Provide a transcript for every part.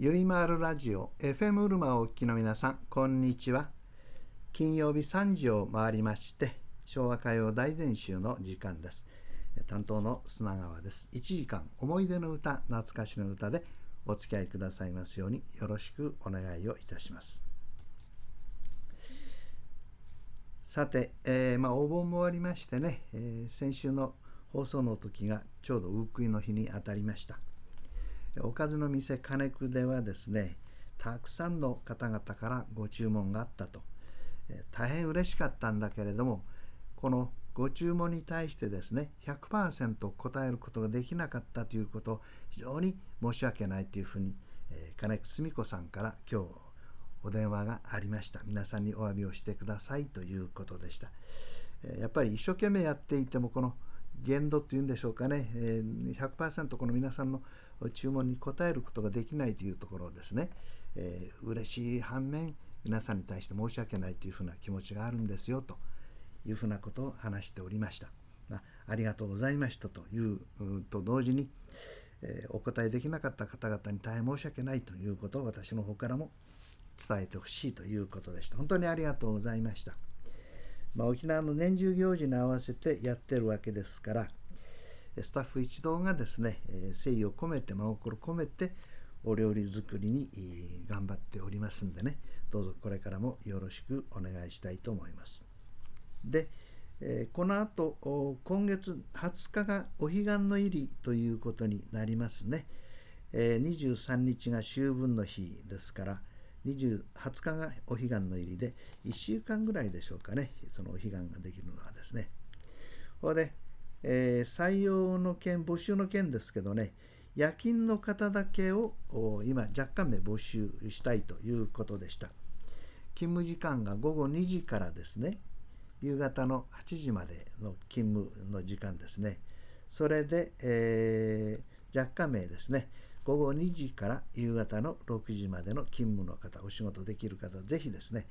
ゆいまるラジオ FM ウルマをお聞きの皆さんこんにちは金曜日3時を回りまして昭和歌謡大全集の時間です担当の砂川です1時間思い出の歌懐かしの歌でお付き合いくださいますようによろしくお願いをいたしますさて、えー、まあ、お盆も終わりましてね、えー、先週の放送の時がちょうどウークイの日にあたりましたおかずの店金久ではですね、たくさんの方々からご注文があったと。大変嬉しかったんだけれども、このご注文に対してですね、100%答えることができなかったということを非常に申し訳ないというふうに、え金久住子さんから今日お電話がありました。皆さんにお詫びをしてくださいということでした。えやっぱり一生懸命やっていても、この限度っていうんでしょうかね、え100%この皆さんの注文に応えることができないというところですね、えー、嬉しい反面皆さんに対して申し訳ないというふうな気持ちがあるんですよというふうなことを話しておりました。まあ、ありがとうございましたというと同時に、えー、お答えできなかった方々に大変申し訳ないということを私の方からも伝えてほしいということでした。本当にありがとうございました。まあ、沖縄の年中行事に合わせてやってるわけですから、スタッフ一同がですね、誠意を込めて、真心込めて、お料理作りに頑張っておりますんでね、どうぞこれからもよろしくお願いしたいと思います。で、えこの後、今月20日がお彼岸の入りということになりますね。え23日が秋分の日ですから、20, 日がお彼岸の入りで、1週間ぐらいでしょうかね、そのお彼岸ができるのはですね。こで、えー、採用の件、募集の件ですけどね、夜勤の方だけを今、若干名募集したいということでした。勤務時間が午後2時からですね、夕方の8時までの勤務の時間ですね。それで、えー、若干名ですね、午後2時から夕方の6時までの勤務の方、お仕事できる方、ぜひですね、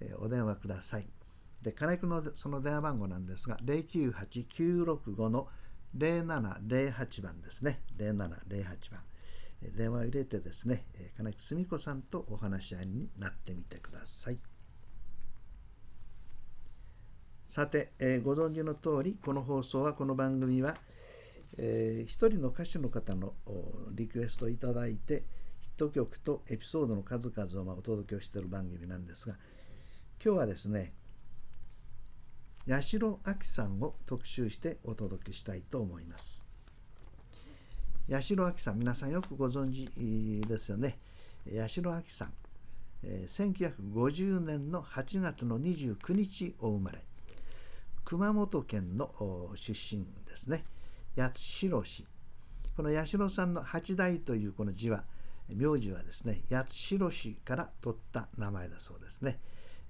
えー、お電話ください。で、金井君のその電話番号なんですが、098965の0708番ですね。0708番。電話を入れてですね、金木み子さんとお話し合いになってみてください。さて、えー、ご存知の通り、この放送は、この番組は、えー、一人の歌手の方のリクエストをいただいて、ヒット曲とエピソードの数々をまあお届けをしている番組なんですが、今日はですね、八代亜紀さんを特集してお届けしたいと思います。八代亜紀さん皆さんよくご存知ですよね。八代亜紀さん、え1950年の8月の29日お生まれ熊本県の出身ですね八代市この八代さんの八代というこの字は名字はですね八代市から取った名前だそうですね。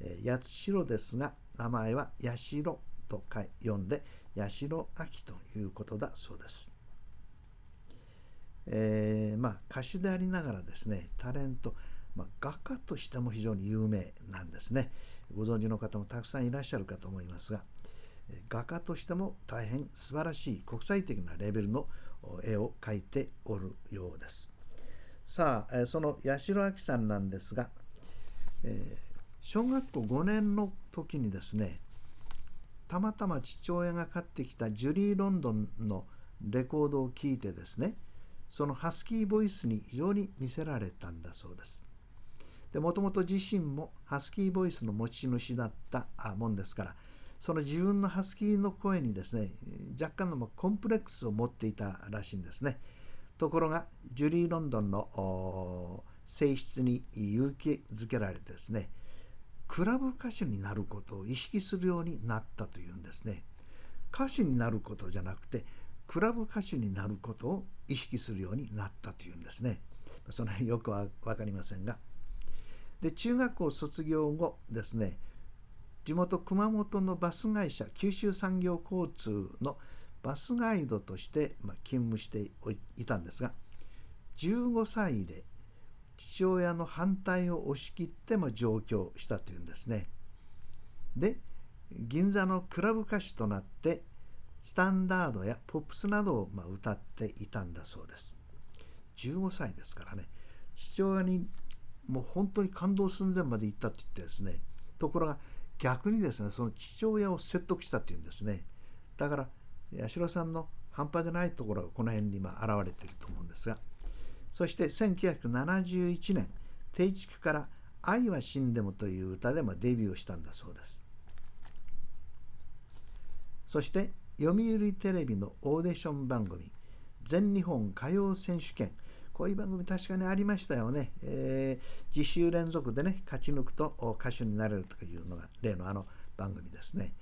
え八代ですが、名前は八代と読んで、八代亜紀ということだそうです。えー、まあ、歌手でありながらですね、タレント、まあ、画家としても非常に有名なんですね。ご存知の方もたくさんいらっしゃるかと思いますが、画家としても大変素晴らしい国際的なレベルの絵を描いておるようです。さあ、その八代亜紀さんなんですが、えー小学校5年の時にですねたまたま父親が買ってきたジュリー・ロンドンのレコードを聴いてですねそのハスキーボイスに非常に魅せられたんだそうです。でもともと自身もハスキーボイスの持ち主だったもんですからその自分のハスキーの声にですね若干のコンプレックスを持っていたらしいんですね。ところがジュリー・ロンドンの性質に勇気づけられてですねクラブ歌手になることを意識するようになったというんですね歌手になることじゃなくてクラブ歌手になることを意識するようになったというんですねその辺よくは分かりませんがで中学校卒業後ですね地元熊本のバス会社九州産業交通のバスガイドとして、ま勤務していたんですが15歳で父親の反対を押し切っても上京したというんですね。で銀座のクラブ歌手となってスタンダードやポップスなどをま歌っていたんだそうです。15歳ですからね父親にもう本当に感動寸前まで行ったって言ってですねところが逆にですねその父親を説得したっていうんですねだから八代さんの半端じゃないところがこの辺に今現れてると思うんですがそして1971年定築から「愛は死んでも」という歌でもデビューをしたんだそうですそして読売テレビのオーディション番組全日本歌謡選手権こういう番組確かにありましたよね。えー、10週連続でね、勝ち抜くと歌手になれるというのが例のあの番組ですね。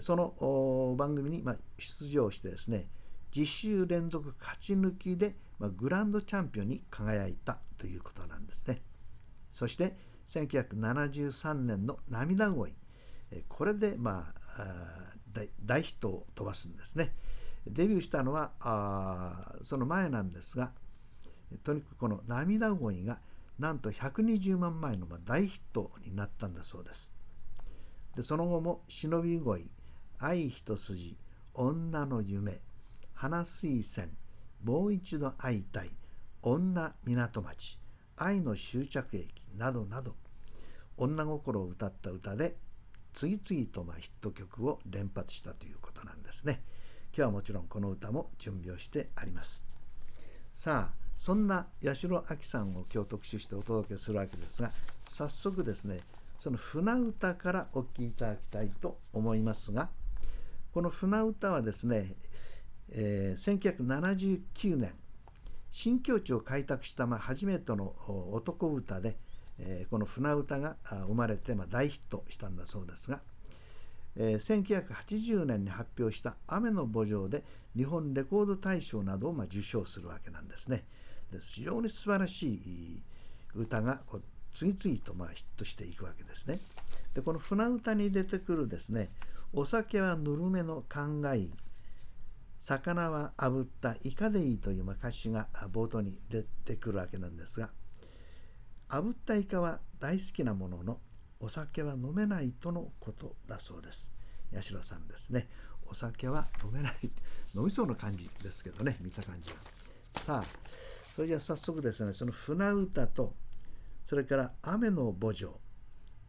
その番組に、まあ、出場してですね、10週連続勝ち抜きでまあ、グランドチャンピオンに輝いたということなんですね。そして1973年の「涙声」これで、まあ、大ヒットを飛ばすんですね。デビューしたのはその前なんですがとにかくこの「涙声」がなんと120万枚の大ヒットになったんだそうです。でその後も「忍び声」「愛一筋」「女の夢」「花水仙」もう一度会いたい、女港町、愛の終着駅などなど、女心を歌った歌で、次々とまヒット曲を連発したということなんですね。今日はもちろんこの歌も準備をしてあります。さあ、そんな八代亜紀さんを今日特集してお届けするわけですが、早速ですね、その船歌からお聴きいただきたいと思いますが、この船歌はですね、えー、1979年新境地を開拓した、まあ、初めての男歌で、えー、この船歌が生まれて、まあ、大ヒットしたんだそうですが、えー、1980年に発表した「雨の墓場」で日本レコード大賞などを、まあ、受賞するわけなんですね。で非常に素晴らしい歌が次々とまあヒットしていくわけですね。でこの船歌に出てくるですね「お酒はぬるめの考え魚は炙ったイカでいいという歌詞が冒頭に出てくるわけなんですが、炙ったイカは大好きなものの、お酒は飲めないとのことだそうです。八代さんですね。お酒は飲めない。飲みそうな感じですけどね、見た感じは。さあ、それじゃあ早速ですね、その船歌と、それから雨の墓場、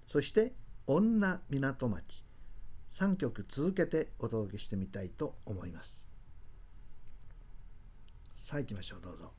そして女港町、3曲続けてお届けしてみたいと思います。さあ行きましょうどうぞ。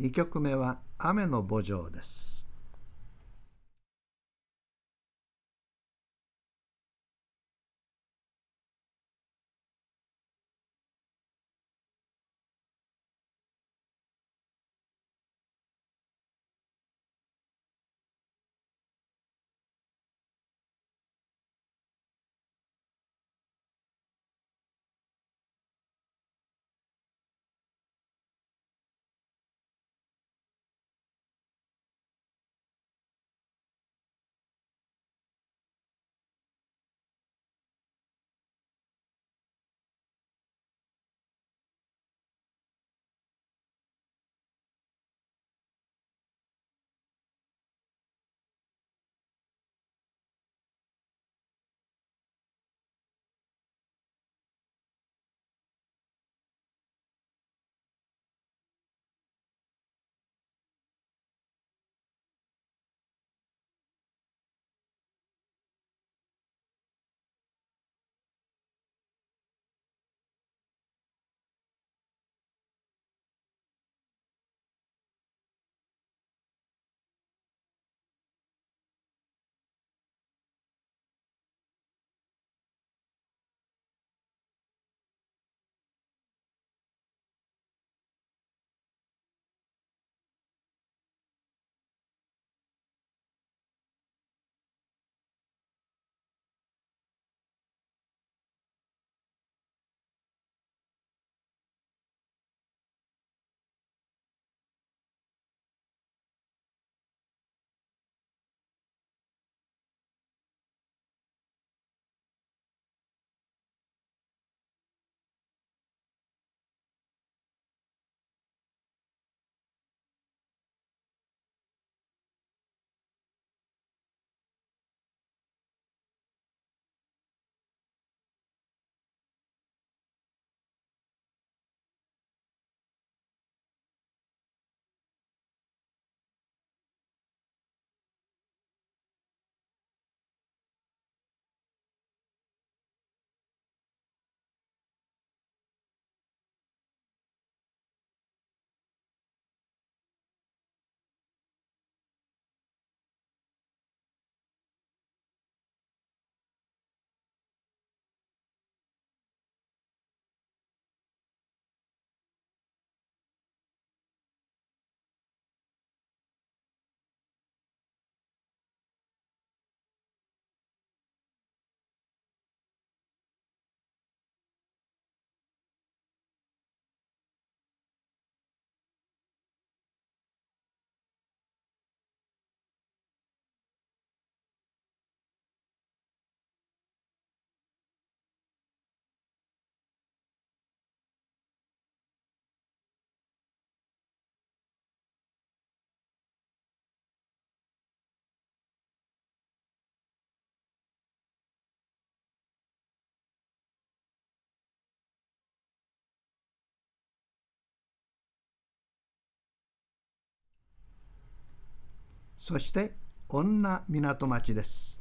2曲目は「雨の墓場」ですそして女港町です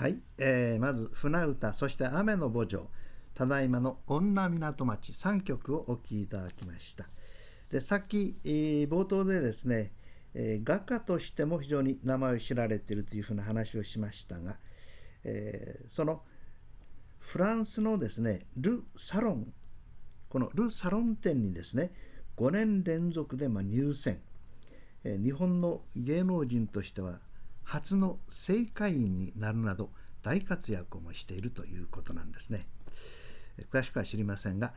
はい、えー、まず船歌そして雨の墓場ただいまの女港町3曲をお聴きいただきましたでさっき、えー、冒頭でですね、えー、画家としても非常に名前を知られているというふうな話をしましたが、えー、そのフランスのですねル・サロンこのル・サロン展にですね5年連続でま入選、え日本の芸能人としては初の正会員になるなど大活躍もしているということなんですね。詳しくは知りませんが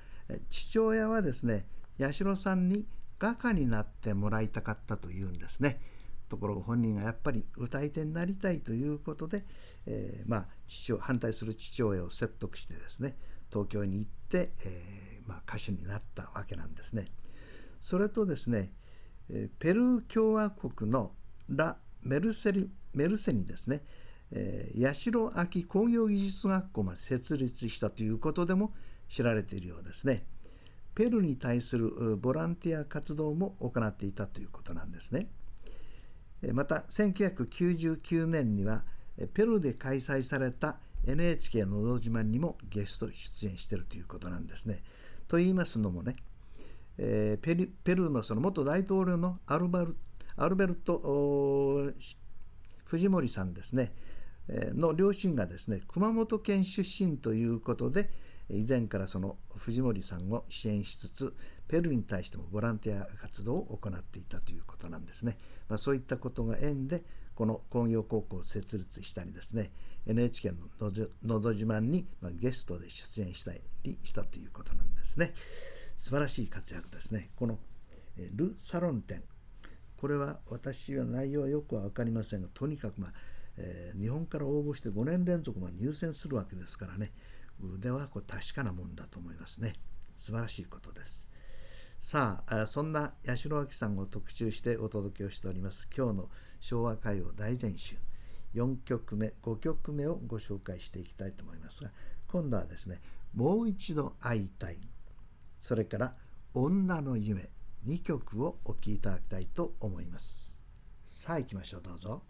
父親はですね八代さんに画家になってもらいたかったというんですね。ところが本人がやっぱり歌い手になりたいということで、えー、まあ父反対する父親を説得してですね東京に行って、えー、まあ、歌手になったわけなんですね。それとですねペルー共和国のラ・メルセルメルセにですね、えー、八代秋工業技術学校が設立したということでも知られているようですね。ペルーに対するボランティア活動も行っていたということなんですね。また1999年にはペルーで開催された NHK のど自慢にもゲスト出演しているということなんですね。と言いますのもね、えー、ペルーのその元大統領のアルバルアルベルト藤森さんですねの両親がですね熊本県出身ということで以前からその藤森さんを支援しつつペルーに対してもボランティア活動を行っていたということなんですね、まあ、そういったことが縁でこの工業高校を設立したりですね NHK の「のど自慢」にゲストで出演したりしたということなんですね素晴らしい活躍ですねこのル・サロン展これは私は内容はよくは分かりませんが、とにかく、まあえー、日本から応募して5年連続も入選するわけですからね、腕はこう確かなもんだと思いますね。素晴らしいことです。さあ、そんな八代亜紀さんを特集してお届けをしております、今日の昭和歌謡大全集、4曲目、5曲目をご紹介していきたいと思いますが、今度はですね、もう一度会いたい、それから女の夢、2曲をお聴きいただきたいと思います。さあ行きましょうどうぞ。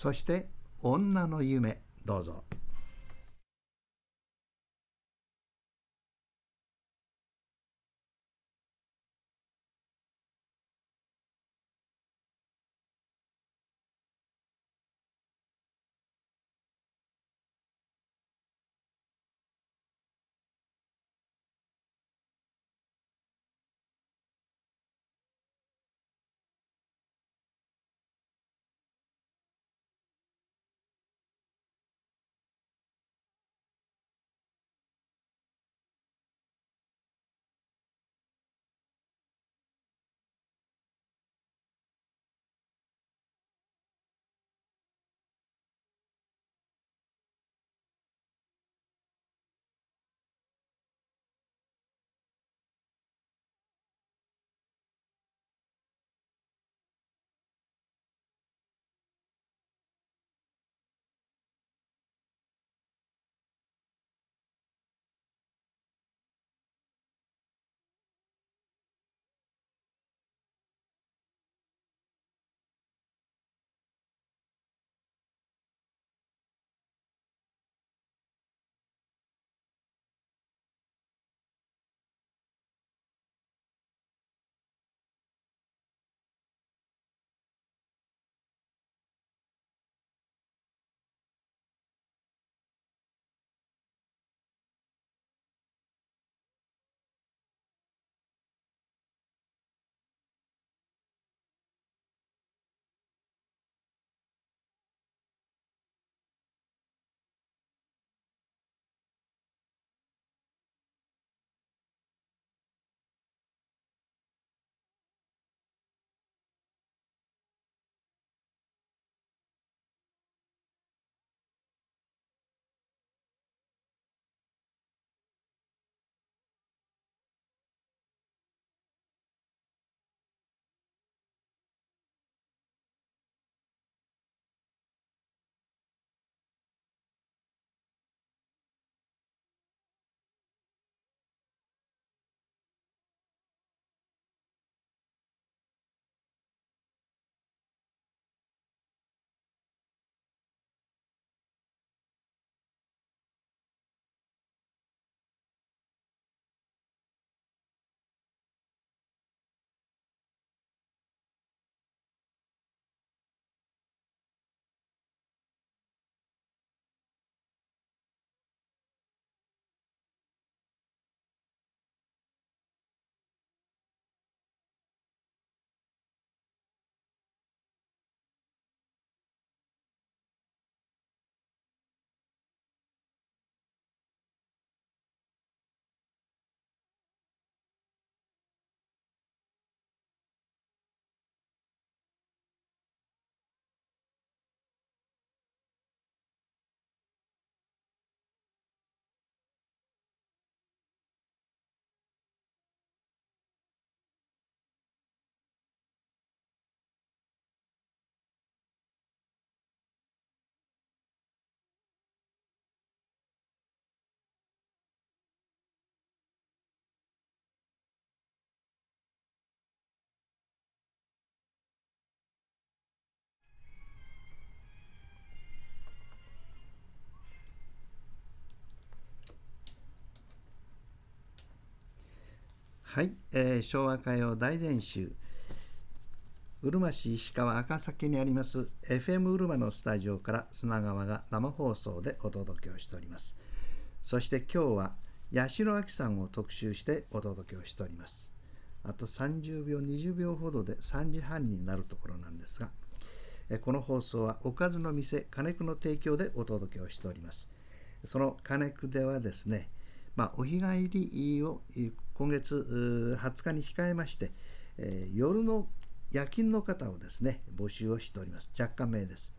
そして女の夢どうぞ。はい、えー、昭和歌謡大全集うるま市石川赤崎にあります FM うるまのスタジオから砂川が生放送でお届けをしておりますそして今日は八代亜紀さんを特集してお届けをしておりますあと30秒20秒ほどで3時半になるところなんですがこの放送はおかずの店金久の提供でお届けをしておりますその金久ではですねまあ、お日帰りを今月20日に控えまして、え夜の夜勤の方をですね、募集をしております。若干名です。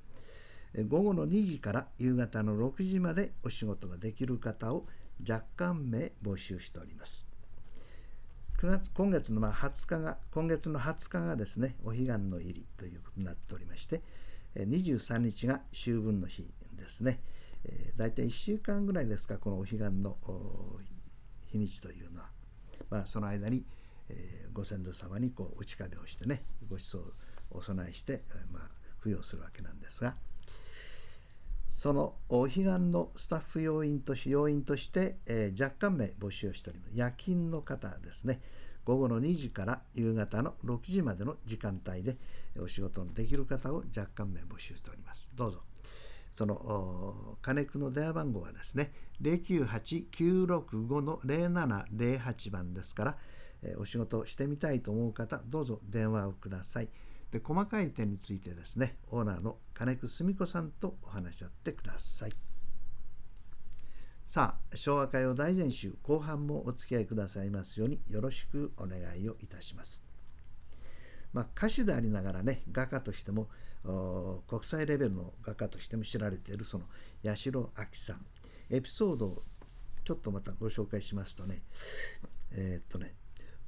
午後の2時から夕方の6時までお仕事ができる方を若干名募集しております。月今月のまあ20日が、今月の20日がですね、お彼岸の入りということになっておりまして、23日が秋分の日ですね。えー、大体1週間ぐらいですか、このお彼岸の日にちというのは。まあ、その間に、えー、ご先祖様にこうおち壁をしてねご馳走をお供えして、まあ、付与するわけなんですがそのお彼岸のスタッフ要員とし要員として、えー、若干名募集をしております夜勤の方ですね午後の2時から夕方の6時までの時間帯でお仕事のできる方を若干名募集しておりますどうぞその金ネの電話番号はですね098-965-0708番ですから、えー、お仕事をしてみたいと思う方どうぞ電話をくださいで細かい点についてですねオーナーの金久澄子さんとお話し合ってくださいさあ昭和歌謡大全集後半もお付き合いくださいますようによろしくお願いをいたしますまあ、歌手でありながらね画家としても国際レベルの画家としても知られているその八代亜紀さんエピソードをちょっとまたご紹介しますとねえー、っとね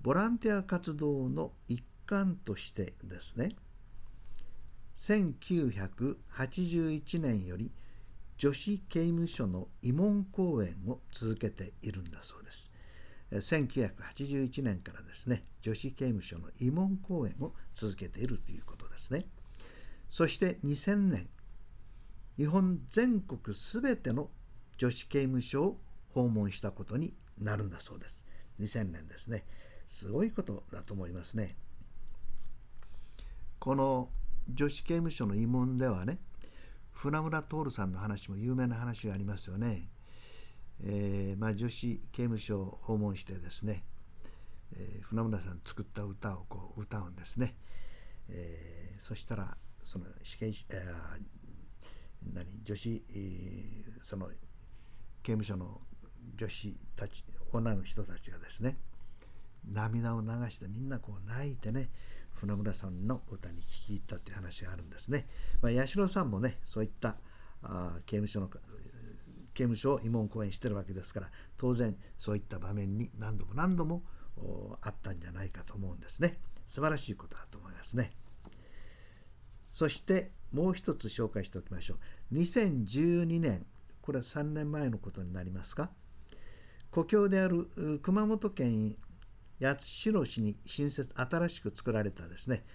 ボランティア活動の一環としてですね1981年より女子刑務所の慰問公演を続けているんだそうです。1981年からですね女子刑務所の慰問公演を続けているということですねそして2000年日本全国すべての女子刑務所を訪問したことになるんだそうです2000年ですねすごいことだと思いますねこの女子刑務所の慰問ではね船村徹さんの話も有名な話がありますよねえー、まあ、女子刑務所を訪問してですね、えー、船村さん作った歌をこう歌うんですね、えー、そしたらその死刑、えー、何女子、えー、その刑務所の女子たち女の人たちがですね涙を流してみんなこう泣いてね船村さんの歌に聴き入ったという話があるんですね。まあ、八代さんもねそういったあ刑務所の刑務所を慰問講演してるわけですから当然そういった場面に何度も何度もあったんじゃないかと思うんですね素晴らしいことだと思いますねそしてもう一つ紹介しておきましょう2012年これは3年前のことになりますか故郷である熊本県八代市に新設新しく作られたですね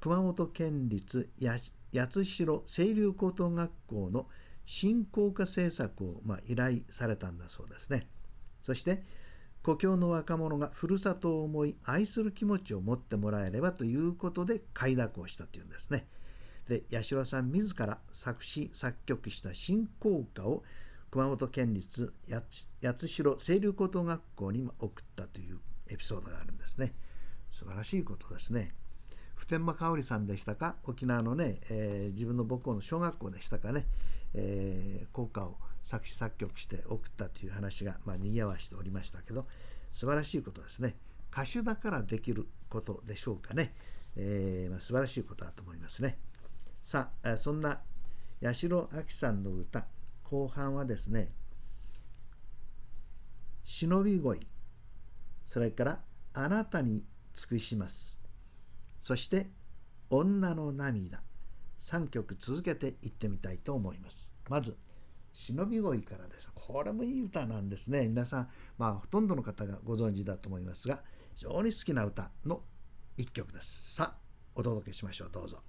熊本県立八代清流高等学校の振興化政策をま依頼されたんだそうですね。そして故郷の若者がふるさとを思い愛する気持ちを持ってもらえればということで快諾をしたというんですね。で八代さん自ら作詞作曲した振興歌を熊本県立八代清流高等学校に送ったというエピソードがあるんですね。素晴らしいことですね。普天間香織さんでしたか沖縄のね、えー、自分の母校の小学校でしたかね、えー、効果を作詞作曲して送ったという話が、まあ、賑わしておりましたけど素晴らしいことですね歌手だからできることでしょうかね、えーまあ、素晴らしいことだと思いますねさあそんな八代亜紀さんの歌後半はですね忍び声それからあなたに尽くしますそして女の涙3曲続けていってみたいと思いますまず忍び恋からです。これもいい歌なんですね。皆さん、まあ、ほとんどの方がご存知だと思いますが、非常に好きな歌の一曲です。さあ、お届けしましょう。どうぞ。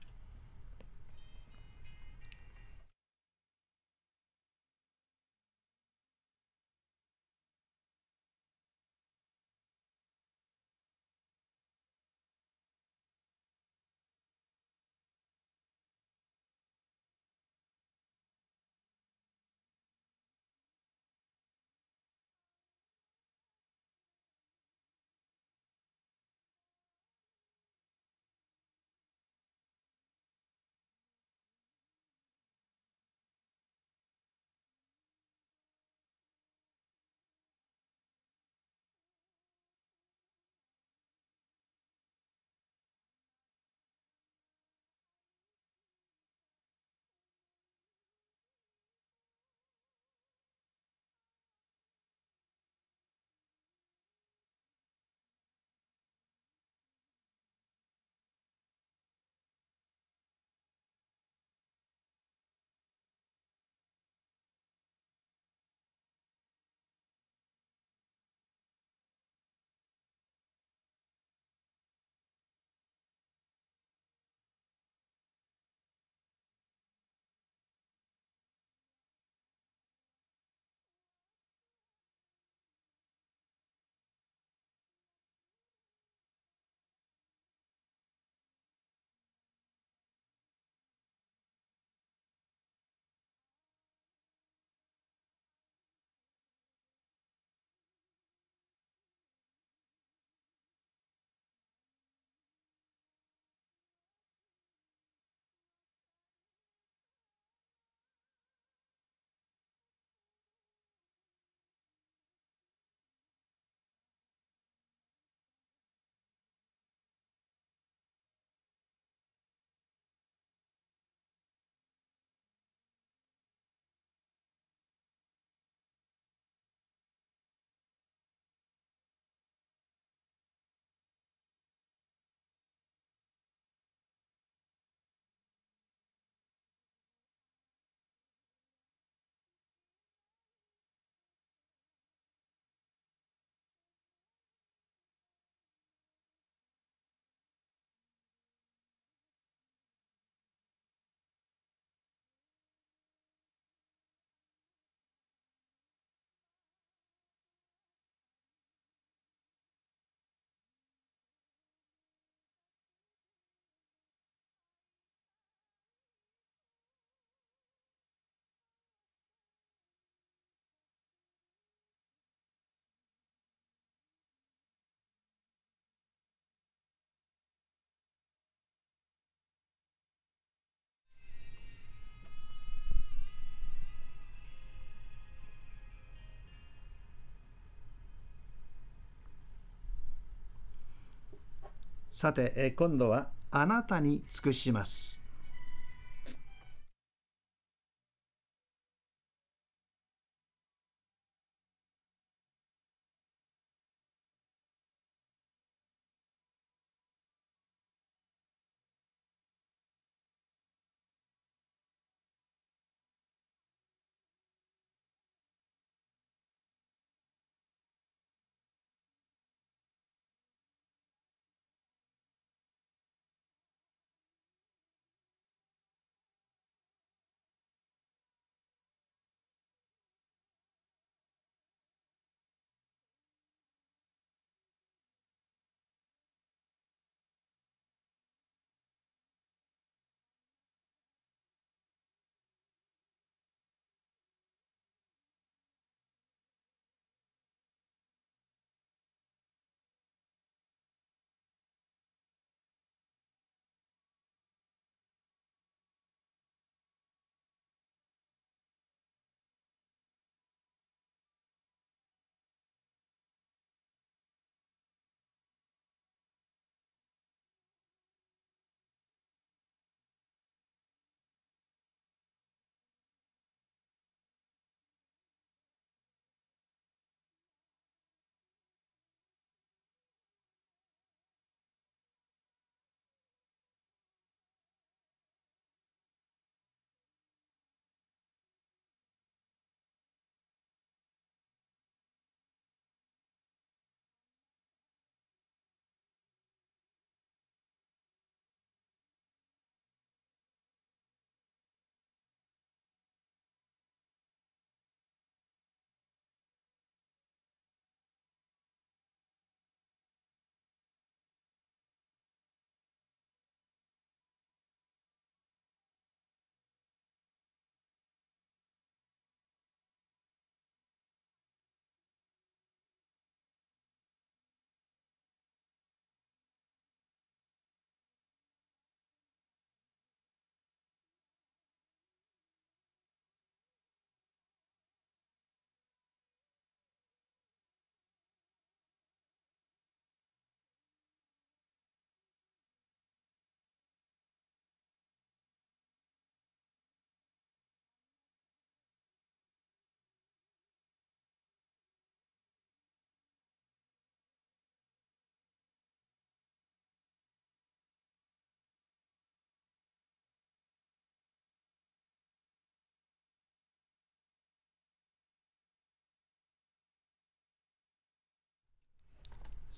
さて、今度はあなたに尽くします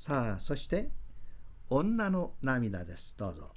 さあそして女の涙ですどうぞ。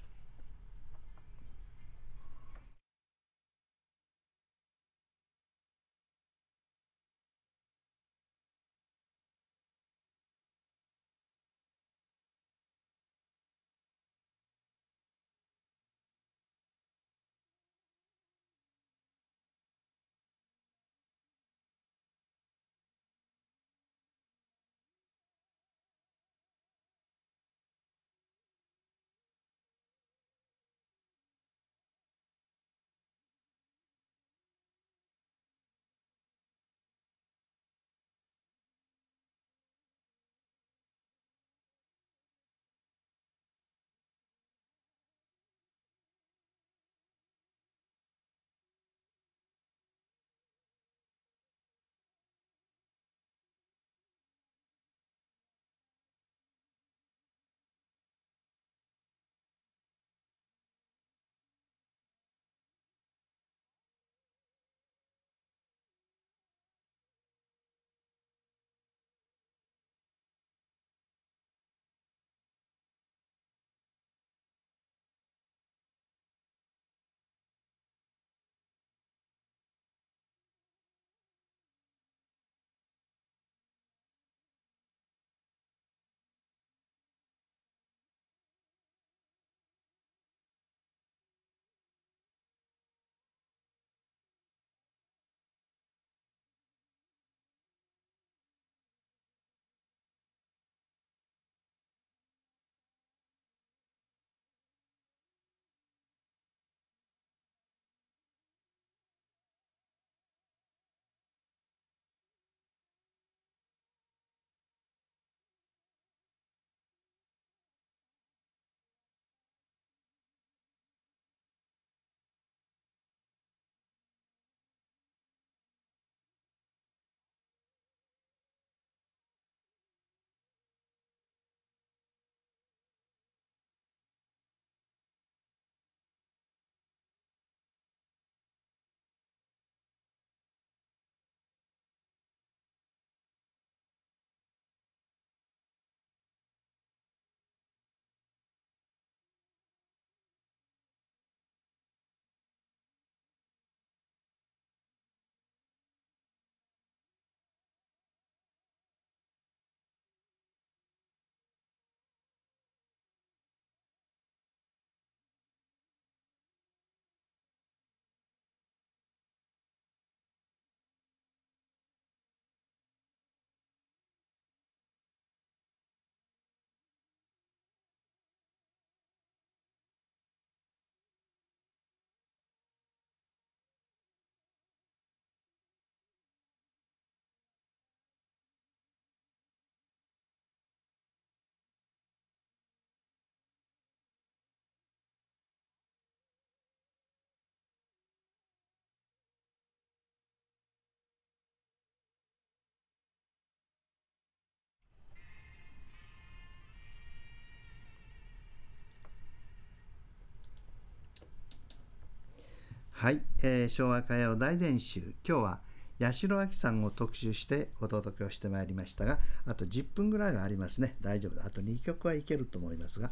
はい、えー、昭和歌謡大全集今日は八代亜紀さんを特集してお届けをしてまいりましたがあと10分ぐらいはありますね大丈夫だあと2曲はいけると思いますが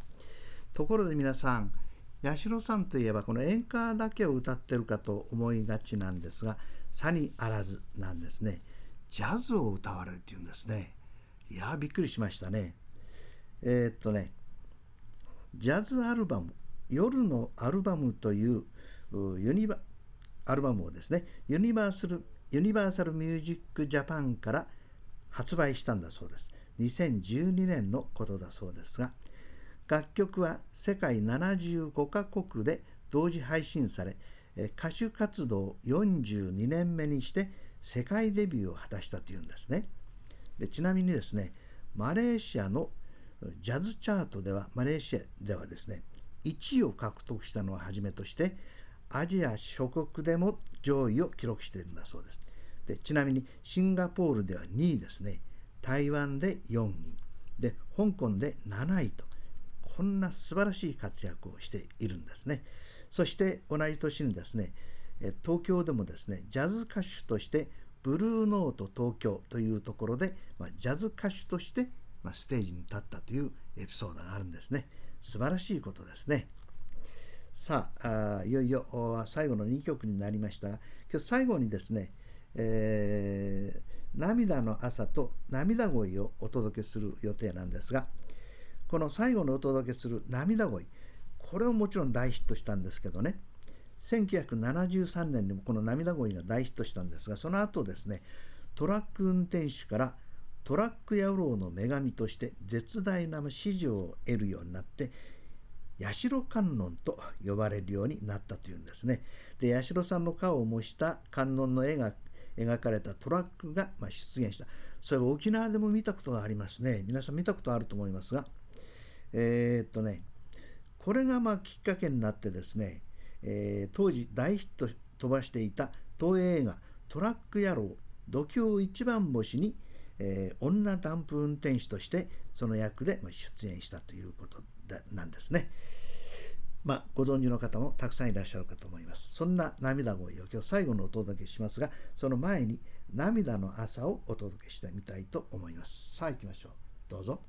ところで皆さん八代さんといえばこの演歌だけを歌ってるかと思いがちなんですがさにあらずなんですねジャズを歌われるっていうんですねいやびっくりしましたねえー、っとねジャズアルバム「夜のアルバム」という「ユニバアルバムをですねユニバーサル・ユニバーサルミュージック・ジャパンから発売したんだそうです2012年のことだそうですが楽曲は世界75カ国で同時配信され歌手活動42年目にして世界デビューを果たしたというんですねでちなみにですねマレーシアのジャズチャートではマレーシアではですね1位を獲得したのをはじめとしてアジア諸国でも上位を記録しているんだそうです。でちなみにシンガポールでは2位ですね。台湾で4位。で、香港で7位と、こんな素晴らしい活躍をしているんですね。そして同じ年にですね、東京でもですね、ジャズ歌手としてブルーノート東京というところで、まあ、ジャズ歌手として、まあ、ステージに立ったというエピソードがあるんですね。素晴らしいことですね。さあいよいよ最後の2曲になりましたが今日最後にですね、えー、涙の朝と涙声をお届けする予定なんですがこの最後のお届けする涙声これももちろん大ヒットしたんですけどね1973年にもこの涙声が大ヒットしたんですがその後ですねトラック運転手からトラック野郎の女神として絶大な支持を得るようになって社観音と呼ばれるようになったというんですね。で八代さんの顔を模した観音の絵が描かれたトラックが、ま出現した。それは沖縄でも見たことがありますね。皆さん見たことあると思いますが。えー、っとね、これがまきっかけになってですね、えー、当時大ヒット飛ばしていた東映映画トラック野郎度胸一番星に、えー、女ダンプ運転手としてその役で出演したということなんですね。まあ、ご存知の方もたくさんいらっしゃるかと思います。そんな涙声を今日最後のお届けしますが、その前に涙の朝をお届けしてみたいと思います。さあ行きましょう。どうぞ。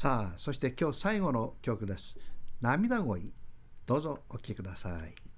さあそして今日最後の曲です涙声、どうぞお聴きください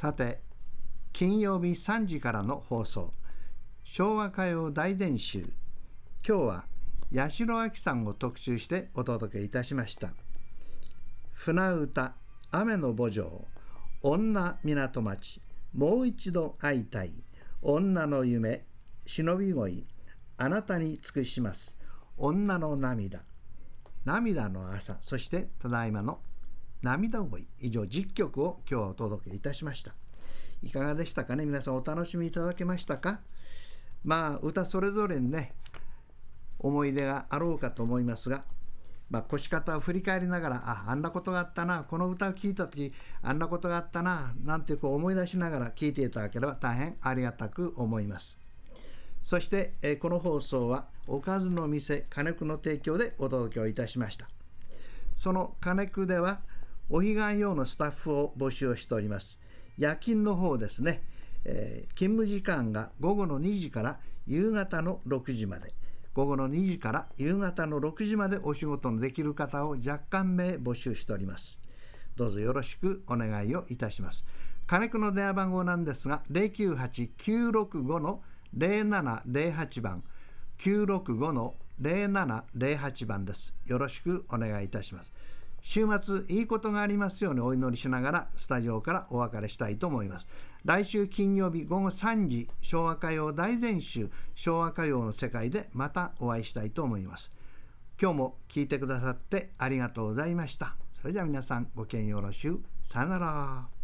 さて金曜日3時からの放送「昭和歌謡大全集」今日は八代亜紀さんを特集してお届けいたしました船歌「雨の墓場」「女港町」「もう一度会いたい」「女の夢」「忍び恋」「あなたに尽くします」「女の涙」「涙の朝」そしてただいまの「涙い以上10曲を今日はお届けいたしましたいかがでしたかね皆さんお楽しみいただけましたかまあ歌それぞれにね思い出があろうかと思いますがまあ、腰方を振り返りながらああんなことがあったなこの歌を聴いた時あんなことがあったななんてこう思い出しながら聴いていただければ大変ありがたく思いますそして、えこの放送はおかずの店金久の提供でお届けをいたしましたその金久ではお彼岸用のスタッフを募集しております。夜勤の方ですね、えー、勤務時間が午後の2時から夕方の6時まで、午後の2時から夕方の6時までお仕事のできる方を若干名募集しております。どうぞよろしくお願いをいたします。金子の電話番号なんですが、098965の0708番、965の0708番です。よろしくお願いいたします。週末いいことがありますようにお祈りしながらスタジオからお別れしたいと思います来週金曜日午後3時昭和歌謡大全集昭和歌謡の世界でまたお会いしたいと思います今日も聞いてくださってありがとうございましたそれでは皆さんごきげんよろしゅうさよなら